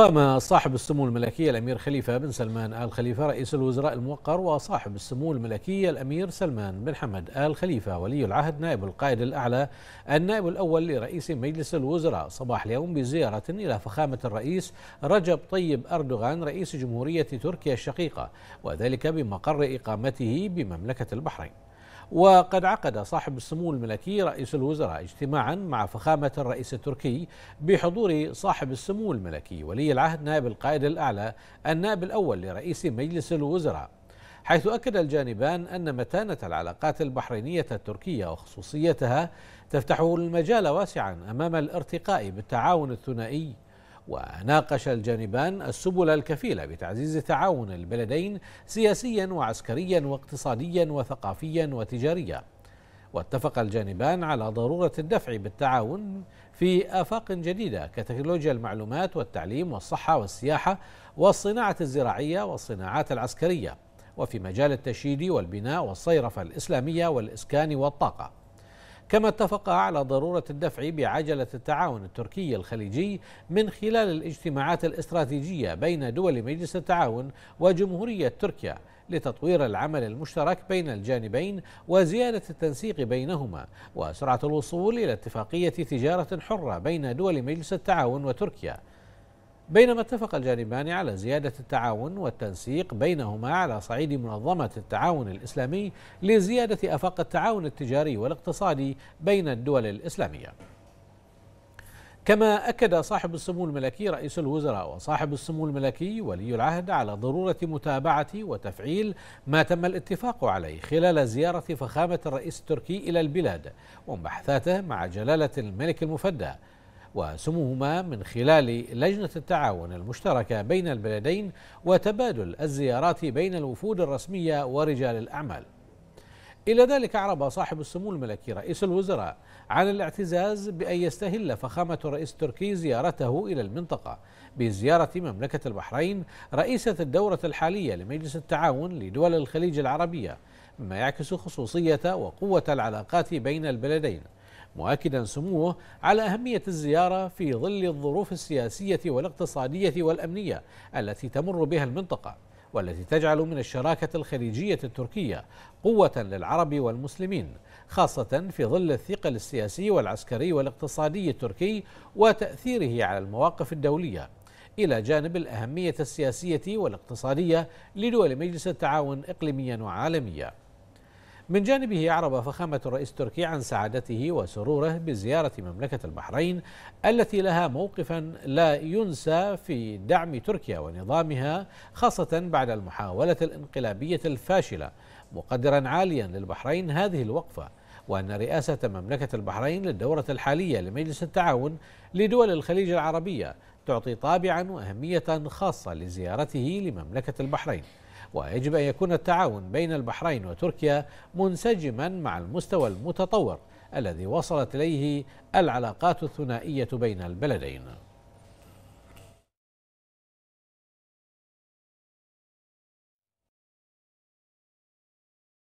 قام صاحب السمو الملكية الأمير خليفة بن سلمان آل خليفة رئيس الوزراء الموقر وصاحب السمو الملكية الأمير سلمان بن حمد آل خليفة ولي العهد نائب القائد الأعلى النائب الأول لرئيس مجلس الوزراء صباح اليوم بزيارة إلى فخامة الرئيس رجب طيب أردوغان رئيس جمهورية تركيا الشقيقة وذلك بمقر إقامته بمملكة البحرين وقد عقد صاحب السمو الملكي رئيس الوزراء اجتماعا مع فخامة الرئيس التركي بحضور صاحب السمو الملكي ولي العهد نائب القائد الأعلى النائب الأول لرئيس مجلس الوزراء حيث أكد الجانبان أن متانة العلاقات البحرينية التركية وخصوصيتها تفتح المجال واسعا أمام الارتقاء بالتعاون الثنائي وناقش الجانبان السبل الكفيلة بتعزيز تعاون البلدين سياسيا وعسكريا واقتصاديا وثقافيا وتجاريا واتفق الجانبان على ضرورة الدفع بالتعاون في آفاق جديدة كتكنولوجيا المعلومات والتعليم والصحة والسياحة والصناعة الزراعية والصناعات العسكرية وفي مجال التشييد والبناء والصيرفة الإسلامية والإسكان والطاقة كما اتفقا على ضرورة الدفع بعجلة التعاون التركي الخليجي من خلال الاجتماعات الاستراتيجية بين دول مجلس التعاون وجمهورية تركيا لتطوير العمل المشترك بين الجانبين وزيادة التنسيق بينهما وسرعة الوصول إلى اتفاقية تجارة حرة بين دول مجلس التعاون وتركيا بينما اتفق الجانبان على زيادة التعاون والتنسيق بينهما على صعيد منظمة التعاون الإسلامي لزيادة أفاق التعاون التجاري والاقتصادي بين الدول الإسلامية. كما أكد صاحب السمو الملكي رئيس الوزراء وصاحب السمو الملكي ولي العهد على ضرورة متابعة وتفعيل ما تم الاتفاق عليه خلال زيارة فخامة الرئيس التركي إلى البلاد ومبحثاته مع جلالة الملك المفدى وسموهما من خلال لجنة التعاون المشتركة بين البلدين وتبادل الزيارات بين الوفود الرسمية ورجال الأعمال إلى ذلك أعرب صاحب السمو الملكي رئيس الوزراء عن الاعتزاز بأن يستهل فخامة الرئيس التركي زيارته إلى المنطقة بزيارة مملكة البحرين رئيسة الدورة الحالية لمجلس التعاون لدول الخليج العربية مما يعكس خصوصية وقوة العلاقات بين البلدين مؤكدا سموه على أهمية الزيارة في ظل الظروف السياسية والاقتصادية والأمنية التي تمر بها المنطقة والتي تجعل من الشراكة الخليجية التركية قوة للعرب والمسلمين خاصة في ظل الثقل السياسي والعسكري والاقتصادي التركي وتأثيره على المواقف الدولية إلى جانب الأهمية السياسية والاقتصادية لدول مجلس التعاون إقليميا وعالميا من جانبه أعرب فخامة الرئيس التركي عن سعادته وسروره بزيارة مملكة البحرين التي لها موقفا لا ينسى في دعم تركيا ونظامها خاصة بعد المحاولة الانقلابية الفاشلة مقدرا عاليا للبحرين هذه الوقفة وأن رئاسة مملكة البحرين للدورة الحالية لمجلس التعاون لدول الخليج العربية تعطي طابعا وأهمية خاصة لزيارته لمملكة البحرين ويجب أن يكون التعاون بين البحرين وتركيا منسجما مع المستوى المتطور الذي وصلت إليه العلاقات الثنائية بين البلدين